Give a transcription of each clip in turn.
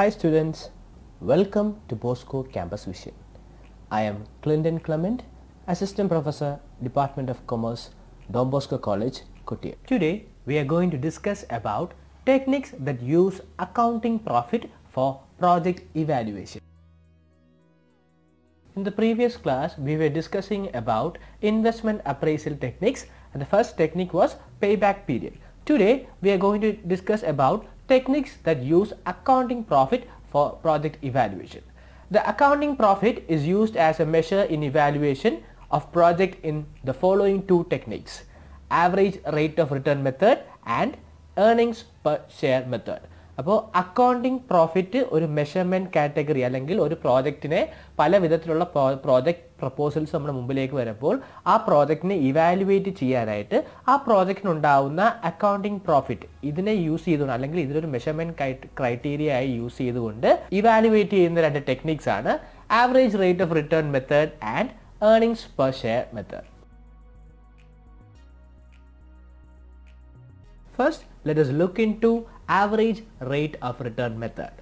Hi students, welcome to Bosco Campus Vision. I am Clinton Clement, Assistant Professor, Department of Commerce, Don Bosco College, Kutia. Today we are going to discuss about techniques that use accounting profit for project evaluation. In the previous class we were discussing about investment appraisal techniques and the first technique was payback period. Today we are going to discuss about techniques that use accounting profit for project evaluation. The accounting profit is used as a measure in evaluation of project in the following two techniques average rate of return method and earnings per share method അപ്പോൾ accounting profit ഒരു measurement category അല്ലെങ്കിൽ ഒരു പ്രോജക്റ്റിനെ പല വിധത്തിലുള്ള project proposals നമ്മുടെ മുമ്പിലേക്ക് വരുമ്പോൾ ആ പ്രോജക്റ്റിനെ ഇവാലുവേറ്റ് ചെയ്യാനായിട്ട് ആ പ്രോജക്റ്റിനുണ്ടാവുന്ന അക്കൗണ്ടിങ് പ്രോഫിറ്റ് ഇതിനെ യൂസ് ചെയ്തുകൊണ്ട് അല്ലെങ്കിൽ ഇതിലൊരു മെഷർമെന്റ് ക്രൈറ്റീരിയ ആയി യൂസ് ചെയ്തുകൊണ്ട് ഇവാലുവേറ്റ് ചെയ്യുന്ന രണ്ട് ടെക്നിക്സ് ആണ് average rate of return method and earnings per share method First, let us look into average rate of return method.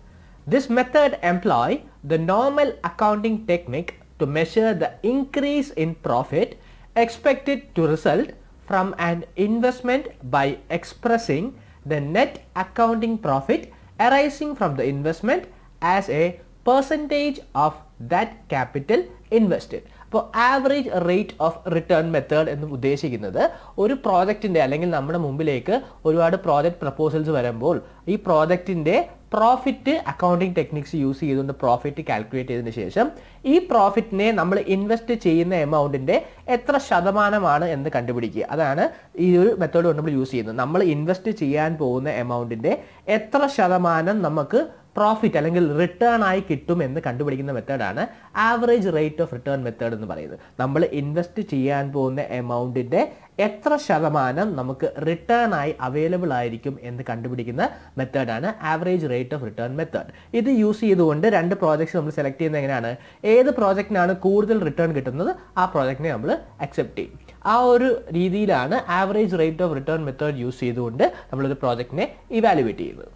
This method employ the normal accounting technique to measure the increase in profit expected to result from an investment by expressing the net accounting profit arising from the investment as a percentage of that capital invested. അപ്പോൾ average rate of return method എന്ന് ഉദ്ദേശിക്കുന്നത് ഒരു പ്രോജക്റ്റിൻ്റെ അല്ലെങ്കിൽ നമ്മുടെ മുമ്പിലേക്ക് ഒരുപാട് project proposals വരുമ്പോൾ ഈ പ്രോജക്റ്റിൻ്റെ പ്രോഫിറ്റ് അക്കൗണ്ടിങ് ടെക്നിക്സ് യൂസ് ചെയ്തുകൊണ്ട് പ്രോഫിറ്റ് കാൽക്കുലേറ്റ് ചെയ്തതിന് ശേഷം ഈ പ്രോഫിറ്റിനെ നമ്മൾ ഇൻവെസ്റ്റ് ചെയ്യുന്ന എമൗണ്ടിൻ്റെ എത്ര ശതമാനമാണ് എന്ന് കണ്ടുപിടിക്കുക അതാണ് ഈ ഒരു മെത്തേഡ് കൊണ്ട് നമ്മൾ യൂസ് ചെയ്യുന്നത് നമ്മൾ ഇൻവെസ്റ്റ് ചെയ്യാൻ പോകുന്ന എമൗണ്ടിൻ്റെ എത്ര ശതമാനം നമുക്ക് പ്രോഫിറ്റ് അല്ലെങ്കിൽ റിട്ടേൺ ആയി കിട്ടും എന്ന് കണ്ടുപിടിക്കുന്ന മെത്തേഡാണ് average rate of return method എന്ന് പറയുന്നത് നമ്മൾ ഇൻവെസ്റ്റ് ചെയ്യാൻ പോകുന്ന എമൗണ്ടിൻ്റെ എത്ര ശതമാനം നമുക്ക് റിട്ടേൺ ആയി അവൈലബിൾ ആയിരിക്കും എന്ന് കണ്ടുപിടിക്കുന്ന മെത്തേഡാണ് average rate of return method ഇത് യൂസ് ചെയ്തുകൊണ്ട് രണ്ട് പ്രോജക്ട്സ് നമ്മൾ സെലക്ട് ചെയ്യുന്നത് എങ്ങനെയാണ് ഏത് പ്രോജക്റ്റിനാണ് കൂടുതൽ റിട്ടേൺ കിട്ടുന്നത് ആ പ്രോജക്റ്റിനെ നമ്മൾ അക്സെപ്റ്റ് ചെയ്യും ആ ഒരു രീതിയിലാണ് average rate of return method use ചെയ്തുകൊണ്ട് നമ്മളൊരു പ്രോജക്റ്റിനെ ഇവാലുവേറ്റ് ചെയ്യുന്നത്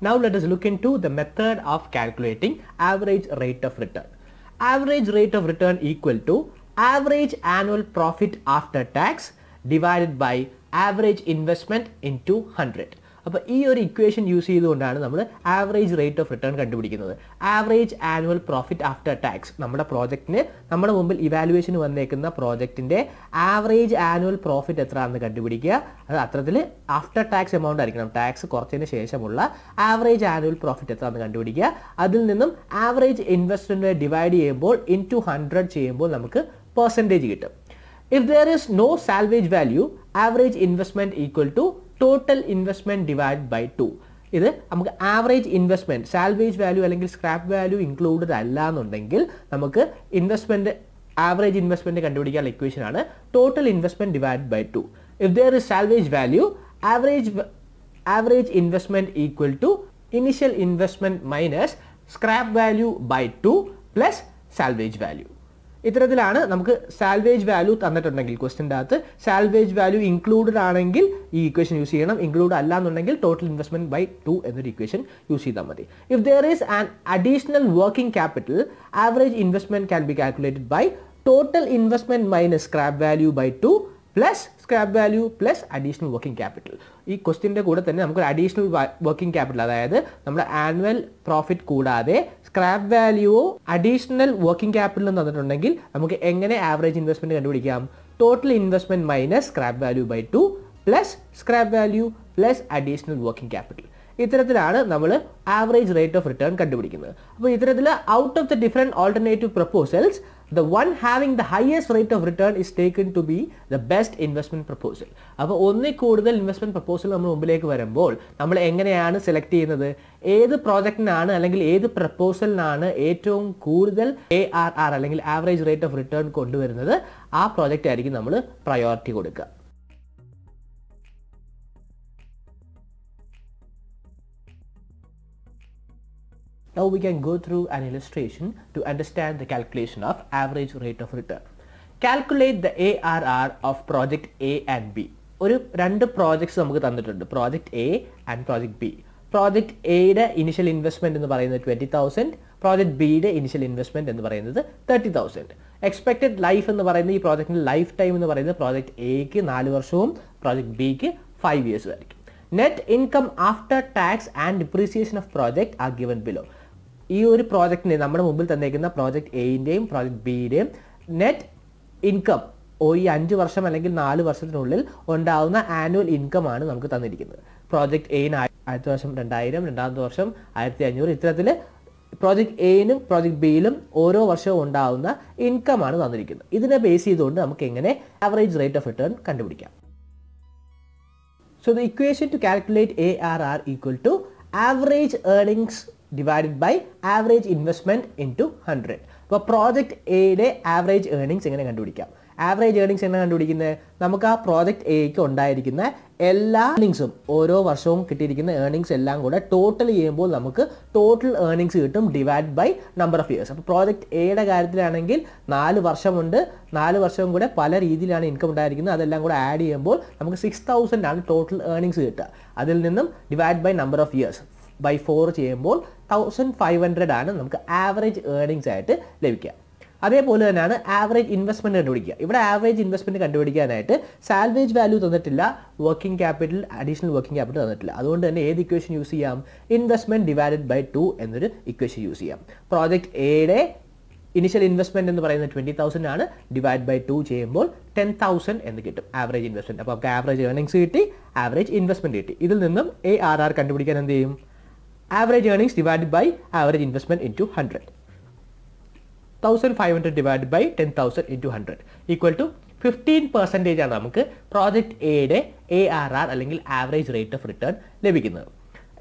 Now let us look into the method of calculating average rate of return. Average rate of return equal to average annual profit after tax divided by average investment into 100. അപ്പോൾ ഈ ഒരു equation use ചെയ്തുകൊണ്ടാണ് നമ്മൾ average rate of return കണ്ടുപിടിക്കുന്നത് average annual profit after tax നമ്മുടെ പ്രോജക്റ്റിന് നമ്മുടെ മുമ്പിൽ ഇവാലുവേഷൻ വന്നേക്കുന്ന പ്രോജക്റ്റിൻ്റെ ആവറേജ് ആനുവൽ പ്രോഫിറ്റ് എത്രയാണെന്ന് കണ്ടുപിടിക്കുക അത് അത്തരത്തിൽ ആഫ്റ്റർ ടാക്സ് എമൗണ്ട് ആയിരിക്കണം ടാക്സ് കുറച്ചതിന് ശേഷമുള്ള ആവറേജ് ആനുവൽ പ്രോഫിറ്റ് എത്രയാണെന്ന് കണ്ടുപിടിക്കുക അതിൽ നിന്നും ആവറേജ് ഇൻവെസ്റ്റ്മെൻറ്റ് ഡിവൈഡ് ചെയ്യുമ്പോൾ ഇൻ ടു ഹൺഡ്രഡ് ചെയ്യുമ്പോൾ നമുക്ക് പെർസെൻറ്റേജ് കിട്ടും if there is no salvage value average investment equal to total investment divide by two ഇത് നമുക്ക് ആവറേജ് ഇൻവെസ്റ്റ്മെൻറ്റ് സാൽവേജ് വാല്യൂ അല്ലെങ്കിൽ സ്ക്രാപ്പ് വാല്യൂ ഇൻക്ലൂഡഡ് അല്ല എന്നുണ്ടെങ്കിൽ നമുക്ക് ഇൻവെസ്റ്റ്മെൻറ്റ് ആവറേജ് ഇൻവെസ്റ്റ്മെൻറ്റ് കണ്ടുപിടിക്കാനുള്ള ഇക്വേഷൻ ആണ് total investment divide by two if there is salvage value average average investment equal to initial investment minus scrap value by two plus salvage value ഇത്തരത്തിലാണ് നമുക്ക് salvage value തന്നിട്ടുണ്ടെങ്കിൽ ക്വസ്റ്റിൻ്റെ അകത്ത് salvage value included ആണെങ്കിൽ ഈ equation use ചെയ്യണം include അല്ല എന്നുണ്ടെങ്കിൽ total investment by two എന്നൊരു ഇക്വേഷൻ യൂസ് ചെയ്താൽ മതി if there is an additional working capital average investment can be calculated by total investment minus scrap value by two plus scrap value plus additional working capital ഈ ക്വസ്റ്റിൻ്റെ കൂടെ തന്നെ നമുക്ക് additional working capital അതായത് നമ്മുടെ annual profit കൂടാതെ scrap വാല്യൂവോ additional working ക്യാപിറ്റലും തന്നിട്ടുണ്ടെങ്കിൽ നമുക്ക് എങ്ങനെ ആവറേജ് ഇൻവെസ്റ്റ്മെന്റ് കണ്ടുപിടിക്കാം total investment minus scrap value by two plus scrap value plus additional working capital ഇത്തരത്തിലാണ് നമ്മൾ ആവറേജ് റേറ്റ് ഓഫ് റിട്ടേൺ കണ്ടുപിടിക്കുന്നത് അപ്പോൾ ഇത്തരത്തിൽ out of the different alternative proposals the one having the highest rate of return is taken to be the best investment proposal അപ്പോൾ ഒന്നിൽ കൂടുതൽ investment proposal നമ്മൾ മുമ്പിലേക്ക് വരുമ്പോൾ നമ്മൾ എങ്ങനെയാണ് സെലക്ട് ചെയ്യുന്നത് ഏത് പ്രോജക്റ്റിനാണ് അല്ലെങ്കിൽ ഏത് പ്രപ്പോസലിനാണ് ഏറ്റവും കൂടുതൽ എ ആർ ആർ അല്ലെങ്കിൽ ആവറേജ് റേറ്റ് ഓഫ് റിട്ടേൺ കൊണ്ടുവരുന്നത് ആ പ്രോജക്റ്റ് ആയിരിക്കും നമ്മൾ പ്രയോറിറ്റി കൊടുക്കുക Now we can go through an illustration to understand the calculation of average rate of return. Calculate the ARR of project A and B. ഒരു രണ്ട് projects നമുക്ക് തന്നിട്ടുണ്ട് project A and project B project എയുടെ initial investment എന്ന് പറയുന്നത് twenty thousand project ബിയുടെ initial investment എന്ന് പറയുന്നത് തേർട്ടി തൗസൻഡ് എക്സ്പെക്ടഡ് ലൈഫ് എന്ന് പറയുന്നത് ഈ പ്രോജക്ടിന്റെ ലൈഫ് ടൈം എന്ന് പറയുന്നത് പ്രോജക്ട് എക്ക് നാല് വർഷവും പ്രോജക്ട് ബിക്ക് ഫൈവ് ഇയേഴ്സും ആയിരിക്കും net income after tax and depreciation of project are given below ഈ ഒരു പ്രോജക്റ്റിനെ നമ്മുടെ മുമ്പിൽ തന്നേക്കുന്ന പ്രോജക്റ്റ് എയിൻ്റെയും പ്രോജക്റ്റ് ബിയുടെയും നെറ്റ് ഇൻകം ഓ ഈ അഞ്ച് വർഷം അല്ലെങ്കിൽ നാല് വർഷത്തിനുള്ളിൽ ഉണ്ടാകുന്ന ആനുവൽ ഇൻകം ആണ് നമുക്ക് തന്നിരിക്കുന്നത് പ്രോജക്റ്റ് എയിൻ ആദ്യത്തെ വർഷം രണ്ടായിരം രണ്ടാമത്തെ വർഷം ആയിരത്തി അഞ്ഞൂറ് ഇത്തരത്തിൽ പ്രോജക്റ്റ് എയിനും പ്രോജക്റ്റ് ബിയിലും ഓരോ വർഷവും ഉണ്ടാകുന്ന ഇൻകം ആണ് തന്നിരിക്കുന്നത് ഇതിനെ ബേസ് ചെയ്തുകൊണ്ട് നമുക്ക് എങ്ങനെ ആവറേജ് റേറ്റ് ഓഫ് റിട്ടേൺ കണ്ടുപിടിക്കാം so the equation to calculate A R R equal to average earnings divided by average investment into hundred അപ്പോൾ പ്രോജക്ട് എയുടെ ആവറേജ് ഏർണിങ്സ് എങ്ങനെ കണ്ടുപിടിക്കാം ആവറേജ് ഏർണിങ്സ് എങ്ങനെ കണ്ടുപിടിക്കുന്നത് നമുക്ക് ആ പ്രോജക്ട് എയ്ക്ക് ഉണ്ടായിരിക്കുന്ന എല്ലാ ഏർണിങ്സും ഓരോ വർഷവും കിട്ടിയിരിക്കുന്ന ഏർണിങ്സ് എല്ലാം കൂടെ ടോട്ടൽ ചെയ്യുമ്പോൾ നമുക്ക് ടോട്ടൽ ഏർണിങ്സ് കിട്ടും divide by number of years അപ്പോൾ പ്രോജക്ട് എയുടെ കാര്യത്തിലാണെങ്കിൽ നാല് വർഷമുണ്ട് നാല് വർഷവും കൂടെ പല രീതിയിലാണ് ഇൻകം ഉണ്ടായിരിക്കുന്നത് അതെല്ലാം കൂടെ ആഡ് ചെയ്യുമ്പോൾ നമുക്ക് സിക്സ് തൗസൻഡാണ് ടോട്ടൽ ഏർണിങ്സ് കിട്ടുക അതിൽ നിന്നും divide by number of years by four ചെയ്യുമ്പോൾ തൗസൻഡ് ഫൈവ് ഹൺഡ്രഡ് ആണ് നമുക്ക് ആവറേജ് ഏർണിങ്സ് ആയിട്ട് ലഭിക്കുക അതേപോലെ തന്നെയാണ് ആവറേജ് ഇൻവെസ്റ്റ്മെൻറ്റ് കണ്ടുപിടിക്കുക ഇവിടെ ആവറേജ് ഇൻവെസ്റ്റ്മെൻറ്റ് കണ്ടുപിടിക്കാനായിട്ട് സാൽവേജ് വാല്യൂ തന്നിട്ടില്ല working capital additional working capital തന്നിട്ടില്ല അതുകൊണ്ട് തന്നെ ഏത് ഇക്വേഷൻ യൂസ് ചെയ്യാം ഇൻവെസ്റ്റ്മെൻറ്റ് ഡിവൈഡഡ് ബൈ ടു എന്നൊരു ഇക്വേഷൻ യൂസ് ചെയ്യാം പ്രോജക്റ്റ് എയുടെ ഇനിഷ്യൽ ഇൻവെസ്റ്റ്മെൻറ്റ് എന്ന് പറയുന്നത് ട്വൻറ്റി തൗസൻഡ് ആണ് ഡിവൈഡ് ബൈ ടു ചെയ്യുമ്പോൾ ടെൻ തൗസൻഡ് എന്ന് കിട്ടും ആവറേജ് ഇൻവെസ്റ്റ്മെൻറ്റ് അപ്പോൾ നമുക്ക് ആവറേജ് ഏർണിങ്സ് കിട്ടി ആവറേജ് ഇൻവെസ്റ്റ്മെൻറ്റ് കിട്ടി ഇതിൽ നിന്നും എ ആർ ആർ കണ്ടുപിടിക്കാൻ എന്ത് ചെയ്യും average earnings divided by average investment into 100. 1500 divided by 10,000 into 100 equal to fifteen percentage ആണ് നമുക്ക് പ്രോജക്റ്റ് എയുടെ എ ആർ ആർ അല്ലെങ്കിൽ ആവറേജ് റേറ്റ് ഓഫ് റിട്ടേൺ ലഭിക്കുന്നത്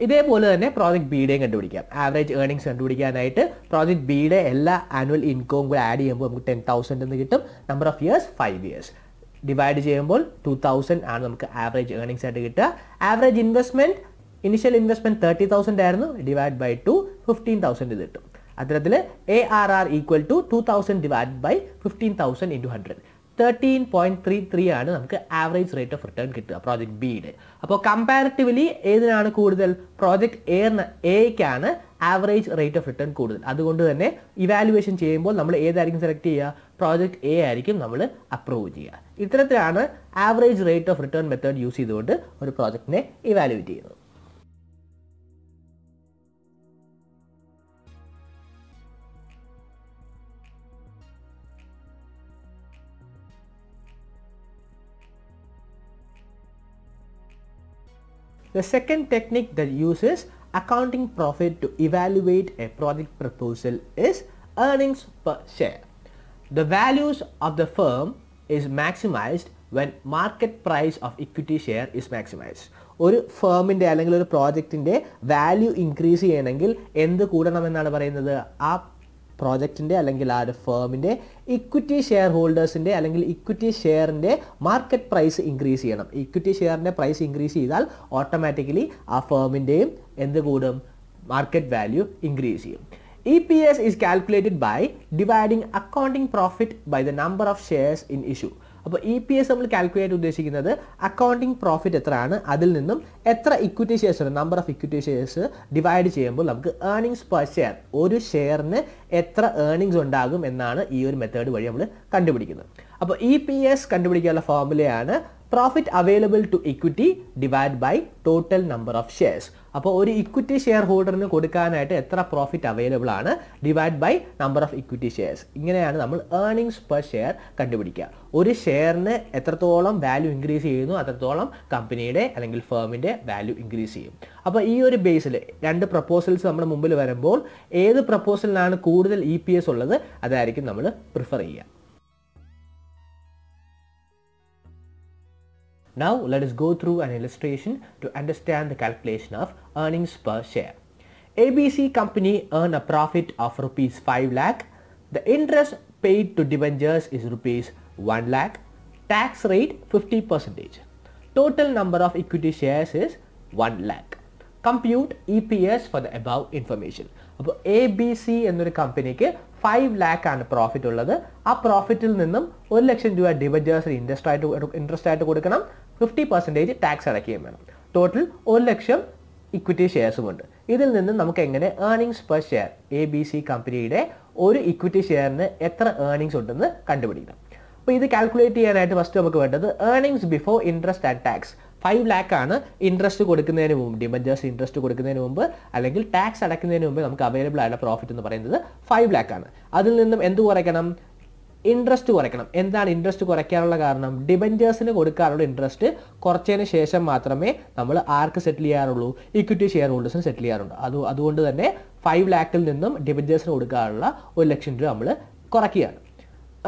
ഇതേപോലെ തന്നെ പ്രോജക്റ്റ് ബിയുടെയും കണ്ടുപിടിക്കാം ആവറേജ് ഏർണിങ്സ് കണ്ടുപിടിക്കാനായിട്ട് പ്രോജക്റ്റ് ബിയുടെ എല്ലാ ആനുവൽ ഇൻകവും കൂടെ ആഡ് ചെയ്യുമ്പോൾ നമുക്ക് ടെൻ തൗസൻഡ് എന്ന് കിട്ടും number of years five years divide ചെയ്യുമ്പോൾ ടു തൗസൻഡ് ആണ് നമുക്ക് ആവറേജ് ഏർണിങ്സ് ആയിട്ട് കിട്ടുക average investment initial investment thirty thousand ആയിരുന്നു divide by two fifteen thousand ഇത് കിട്ടും അത്തരത്തിൽ A R R equal to two thousand divide by fifteen thousand into hundred thirteen point three three ആണ് നമുക്ക് ആവറേജ് റേറ്റ് ഓഫ് റിട്ടേൺ കിട്ടുക project ബിയുടെ അപ്പോൾ comparatively ഏതിനാണ് കൂടുതൽ പ്രോജക്റ്റ് എന്ന എക്കാണ് ആവറേജ് റേറ്റ് ഓഫ് റിട്ടേൺ കൂടുതൽ അതുകൊണ്ട് തന്നെ ഇവാലുവേഷൻ ചെയ്യുമ്പോൾ നമ്മൾ ഏതായിരിക്കും സെലക്ട് ചെയ്യുക പ്രോജക്റ്റ് എ ആയിരിക്കും നമ്മൾ അപ്രൂവ് ചെയ്യുക ഇത്തരത്തിലാണ് average rate of return method use ചെയ്തുകൊണ്ട് ഒരു പ്രോജക്റ്റിനെ ഇവാലുവേറ്റ് ചെയ്യുന്നത് The second technique that uses accounting profit to evaluate a project proposal is earnings per share. The values of the firm is maximized when market price of equity share is maximized. ഒരു ഫേമിൻ്റെ അല്ലെങ്കിൽ ഒരു പ്രോജക്റ്റിൻ്റെ value increase ചെയ്യണമെങ്കിൽ എന്ത് കൂടണമെന്നാണ് പറയുന്നത് ആ പ്രോജക്റ്റിൻ്റെ അല്ലെങ്കിൽ ആ ഒരു ഫേമിൻ്റെ ഇക്വിറ്റി ഷെയർ ഹോൾഡേഴ്സിൻ്റെ അല്ലെങ്കിൽ ഇക്വിറ്റി ഷെയറിൻ്റെ മാർക്കറ്റ് പ്രൈസ് ഇൻക്രീസ് ചെയ്യണം ഇക്വിറ്റി ഷെയറിൻ്റെ പ്രൈസ് ഇൻക്രീസ് ചെയ്താൽ ഓട്ടോമാറ്റിക്കലി ആ ഫേമിൻ്റെയും എന്ത് കൂടും മാർക്കറ്റ് വാല്യൂ ഇൻക്രീസ് ചെയ്യും E P S is calculated by dividing accounting profit by the number of shares in issue അപ്പോൾ ഇ പി എസ് നമ്മൾ കാൽക്കുലേറ്റ് ഉദ്ദേശിക്കുന്നത് അക്കൗണ്ടിങ് പ്രോഫിറ്റ് എത്രയാണ് അതിൽ നിന്നും എത്ര equity shares number of equity shares divide ചെയ്യുമ്പോൾ നമുക്ക് ഏർണിംഗ്സ് പെർ ഷെയർ ഒരു ഷെയറിന് എത്ര ഏർണിങ്സ് ഉണ്ടാകും എന്നാണ് ഈ ഒരു മെത്തേഡ് വഴി നമ്മൾ കണ്ടുപിടിക്കുന്നത് അപ്പോൾ ഇ പി എസ് കണ്ടുപിടിക്കാനുള്ള ഫോർമുലയാണ് profit available to equity divide by total number of shares അപ്പോൾ ഒരു ഇക്വിറ്റി ഷെയർ ഹോൾഡറിന് കൊടുക്കാനായിട്ട് എത്ര പ്രോഫിറ്റ് അവൈലബിൾ ആണ് divide by number of equity shares ഇങ്ങനെയാണ് നമ്മൾ ഏർണിംഗ്സ് പെർ ഷെയർ കണ്ടുപിടിക്കുക ഒരു ഷെയറിന് എത്രത്തോളം വാല്യൂ ഇൻക്രീസ് ചെയ്യുന്നു അത്രത്തോളം കമ്പനിയുടെ അല്ലെങ്കിൽ ഫേമിൻ്റെ വാല്യൂ ഇൻക്രീസ് ചെയ്യും അപ്പോൾ ഈ ഒരു ബേസിൽ രണ്ട് പ്രപ്പോസൽസ് നമ്മുടെ മുമ്പിൽ വരുമ്പോൾ ഏത് പ്രപ്പോസലിനാണ് കൂടുതൽ ഇ e ഉള്ളത് അതായിരിക്കും നമ്മൾ പ്രിഫർ ചെയ്യുക Now let us go through an illustration to understand the calculation of earnings per share. ABC company earn a profit of rupees 5 lakh. The interest paid to debentures is rupees 1 lakh. Tax rate 50 percentage. Total number of equity shares is 1 lakh. Compute EPS for the above information. Above information അപ്പോൾ A B C എന്നൊരു കമ്പനിക്ക് five profit ആണ് profit ഉള്ളത് ആ പ്രോഫിറ്റിൽ നിന്നും ഒരു ലക്ഷം രൂപ ഡിവജേഴ്സിന് ഇൻട്രസ്റ്റ് ആയിട്ട് ഇൻട്രസ്റ്റ് ആയിട്ട് ഫിഫ്റ്റി പെർസെൻറ്റേജ് ടാക്സ് അടയ്ക്കുകയും വേണം ടോട്ടൽ ഒരു ലക്ഷം ഇക്വിറ്റി ഉണ്ട് ഇതിൽ നിന്ന് നമുക്ക് എങ്ങനെ earnings per share A B C കമ്പനിയുടെ ഒരു ഇക്വിറ്റി ഷെയറിന് എത്ര ഏർണിംഗ്സ് ഉണ്ടെന്ന് കണ്ടുപിടിക്കണം അപ്പോൾ ഇത് കാൽക്കുലേറ്റ് ചെയ്യാനായിട്ട് ഫസ്റ്റ് നമുക്ക് വേണ്ടത് earnings before interest and tax five lakh ആണ് ഇൻട്രസ്റ്റ് കൊടുക്കുന്നതിന് മുമ്പ് ഡിമഞ്ചേഴ്സ് ഇൻട്രസ്റ്റ് കൊടുക്കുന്നതിന് മുമ്പ് അല്ലെങ്കിൽ ടാക്സ് അടയ്ക്കുന്നതിന് മുമ്പ് നമുക്ക് അവൈലബിൾ ആയിട്ടുള്ള പ്രോഫിറ്റ് എന്ന് പറയുന്നത് ഫൈവ് ലാക്ക് ആണ് അതിൽ നിന്നും എന്ത് കുറയ്ക്കണം ഇൻട്രസ്റ്റ് കുറയ്ക്കണം എന്താണ് ഇൻട്രസ്റ്റ് കുറയ്ക്കാനുള്ള കാരണം ഡിബഞ്ചേഴ്സിന് കൊടുക്കാനുള്ള ഇൻട്രസ്റ്റ് കുറച്ചതിന് ശേഷം മാത്രമേ നമ്മൾ ആർക്ക് സെറ്റിൽ ചെയ്യാറുള്ളൂ ഇക്വിറ്റി ഷെയർ ഹോൾഡേഴ്സിന് സെറ്റിൽ ചെയ്യാറുണ്ട് അത് അതുകൊണ്ട് തന്നെ ഫൈവ് ലാക്കിൽ നിന്നും ഡിബഞ്ചേഴ്സിന് കൊടുക്കാനുള്ള ഒരു ലക്ഷം രൂപ നമ്മൾ കുറയ്ക്കുകയാണ്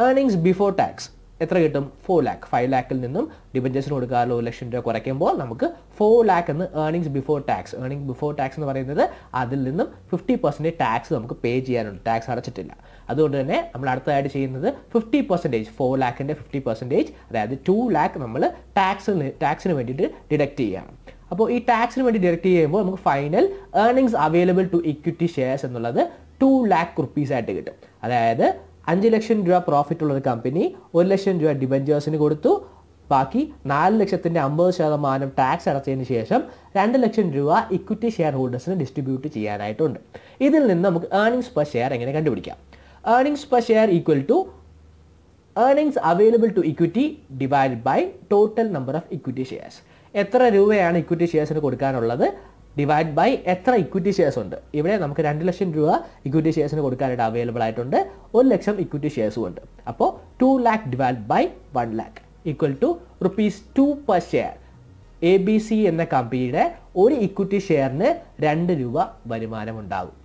ഏർണിംഗ്സ് ബിഫോർ ടാക്സ് എത്ര കിട്ടും ഫോർ ലാക്ക് ഫൈവ് ലാക്കിൽ നിന്നും ഡിബഞ്ചേഴ്സിന് കൊടുക്കാറുള്ള ഒരു ലക്ഷം രൂപ കുറയ്ക്കുമ്പോൾ നമുക്ക് ഫോർ ലാക്ക് എന്ന് earnings before tax earning before tax എന്ന് പറയുന്നത് അതിൽ നിന്നും ഫിഫ്റ്റി പെർസെൻറ്റേജ് ടാക്സ് നമുക്ക് പേ ചെയ്യാനുണ്ട് ടാക്സ് അടച്ചിട്ടില്ല അതുകൊണ്ട് തന്നെ നമ്മൾ അടുത്തതായിട്ട് ചെയ്യുന്നത് ഫിഫ്റ്റി പെർസെൻറ്റേജ് ഫോർ ലാക്കിൻ്റെ ഫിഫ്റ്റി പെർസെൻറ്റേജ് അതായത് ടു ലാക്ക് നമ്മൾ ടാക്സിന് ടാക്സിന് വേണ്ടിയിട്ട് ഡിഡക്റ്റ് ചെയ്യണം അപ്പോൾ ഈ ടാക്സിന് വേണ്ടി ഡിഡക്റ്റ് ചെയ്യുമ്പോൾ നമുക്ക് final earnings available to equity shares എന്നുള്ളത് ടു ലാക്ക് റുപ്പീസ് ആയിട്ട് കിട്ടും അതായത് അഞ്ച് ലക്ഷം രൂപ പ്രോഫിറ്റ് ഉള്ള ഒരു കമ്പനി ഒരു ലക്ഷം രൂപ ഡിബഞ്ചേഴ്സിന് കൊടുത്തു ബാക്കി നാല് ലക്ഷത്തിൻ്റെ അമ്പത് ശതമാനം ടാക്സ് അടച്ചതിന് ശേഷം രണ്ട് ലക്ഷം രൂപ ഇക്വിറ്റി ഷെയർ ഹോൾഡേഴ്സിന് ഡിസ്ട്രിബ്യൂട്ട് ചെയ്യാനായിട്ടുണ്ട് ഇതിൽ നിന്ന് നമുക്ക് ഏർണിംഗ്സ് പെർ ഷെയർ എങ്ങനെ കണ്ടുപിടിക്കാം earnings per share equal to earnings available to equity divide by total number of equity shares എത്ര രൂപയാണ് ഇക്വിറ്റി ഷെയർസിന് കൊടുക്കാനുള്ളത് ഡിവൈഡ് ബൈ എത്ര ഇക്വിറ്റി ഷെയർസ് ഉണ്ട് ഇവിടെ നമുക്ക് രണ്ട് ലക്ഷം രൂപ ഇക്വിറ്റി ഷെയർസിന് കൊടുക്കാനായിട്ട് അവൈലബിൾ ആയിട്ടുണ്ട് ഒരു ലക്ഷം ഇക്വിറ്റി ഷെയർസും ഉണ്ട് അപ്പോൾ two lakh divide by one lakh equal to rupees two per share A B C എന്ന കമ്പനിയുടെ ഒരു ഇക്വിറ്റി ഷെയറിന് രണ്ട് രൂപ വരുമാനം ഉണ്ടാകും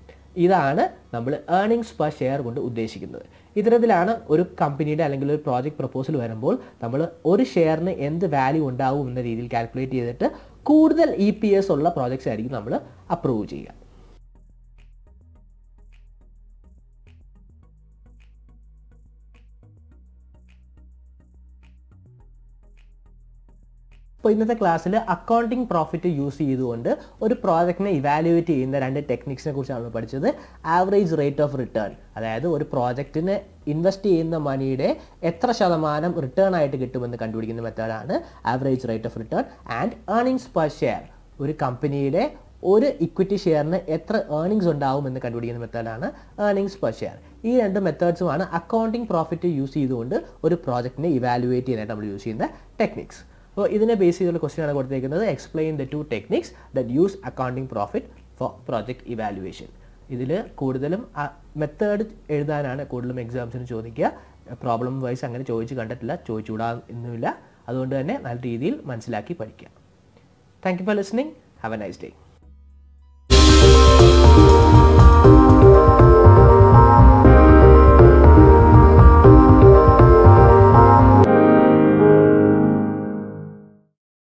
ഇതാണ് നമ്മൾ ഏർണിങ്സ് പെർ ഷെയർ കൊണ്ട് ഉദ്ദേശിക്കുന്നത് ഇത്തരത്തിലാണ് ഒരു കമ്പനിയുടെ അല്ലെങ്കിൽ ഒരു പ്രോജക്റ്റ് പ്രപ്പോസൽ വരുമ്പോൾ നമ്മൾ ഒരു ഷെയറിന് എന്ത് വാല്യൂ ഉണ്ടാവും എന്ന രീതിയിൽ കാൽക്കുലേറ്റ് ചെയ്തിട്ട് കൂടുതൽ ഇ പി എസ് ഉള്ള പ്രോജക്ട്സ് ആയിരിക്കും നമ്മൾ അപ്രൂവ് ചെയ്യുക ഇപ്പോൾ ഇന്നത്തെ ക്ലാസ്സിൽ അക്കൗണ്ടിംഗ് പ്രോഫിറ്റ് യൂസ് ചെയ്തുകൊണ്ട് ഒരു പ്രോജക്റ്റിനെ ഇവാലുവേറ്റ് ചെയ്യുന്ന രണ്ട് ടെക്നിക്സിനെ കുറിച്ചാണ് പഠിച്ചത് ആവറേജ് റേറ്റ് ഓഫ് റിട്ടേൺ അതായത് ഒരു പ്രോജക്റ്റിന് ഇൻവെസ്റ്റ് ചെയ്യുന്ന മണിയുടെ എത്ര ശതമാനം റിട്ടേൺ ആയിട്ട് കിട്ടുമെന്ന് കണ്ടുപിടിക്കുന്ന മെത്തേഡാണ് average rate of return and earnings per share ഒരു കമ്പനിയുടെ ഒരു ഇക്വിറ്റി ഷെയറിന് എത്ര ഏർണിങ്സ് ഉണ്ടാവും എന്ന് കണ്ടുപിടിക്കുന്ന മെത്തേഡാണ് ഏർണിങ്സ് പെർ ഷെയർ ഈ രണ്ട് മെത്തേഡ്സുമാണ് അക്കൗണ്ടിംഗ് പ്രോഫിറ്റ് യൂസ് ചെയ്തുകൊണ്ട് ഒരു പ്രോജക്റ്റിനെ ഇവാലുവേറ്റ് ചെയ്യാനായിട്ട് നമ്മൾ യൂസ് ചെയ്യുന്ന ടെക്നിക്സ് അപ്പോൾ ഇതിനെ ബേസ് ചെയ്തുള്ള ക്വസ്റ്റ്യൻ ആണ് കൊടുത്തിരിക്കുന്നത് explain the two techniques that use accounting profit for project evaluation ഇതിൽ കൂടുതലും മെത്തേഡ് എഴുതാനാണ് കൂടുതലും എക്സാംസിന് ചോദിക്കുക പ്രോബ്ലം വൈസ് അങ്ങനെ ചോദിച്ച് കണ്ടിട്ടില്ല ചോദിച്ചുകൂടാ അതുകൊണ്ട് തന്നെ നല്ല രീതിയിൽ മനസ്സിലാക്കി പഠിക്കുക thank you for listening have a nice day